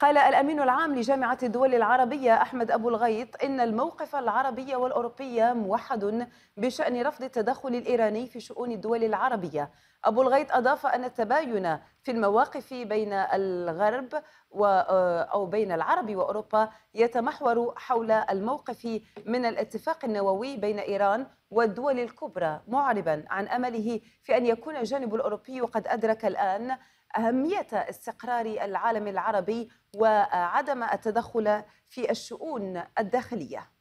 قال الأمين العام لجامعة الدول العربية أحمد أبو الغيط إن الموقف العربي والأوروبي موحد بشأن رفض التدخل الإيراني في شؤون الدول العربية أبو الغيط أضاف أن التباين في المواقف بين الغرب و آه، أو بين العرب وأوروبا يتمحور حول الموقف من الاتفاق النووي بين إيران والدول الكبرى معربا عن أمله في أن يكون الجانب الأوروبي قد أدرك الآن أهمية استقرار العالم العربي وعدم التدخل في الشؤون الداخلية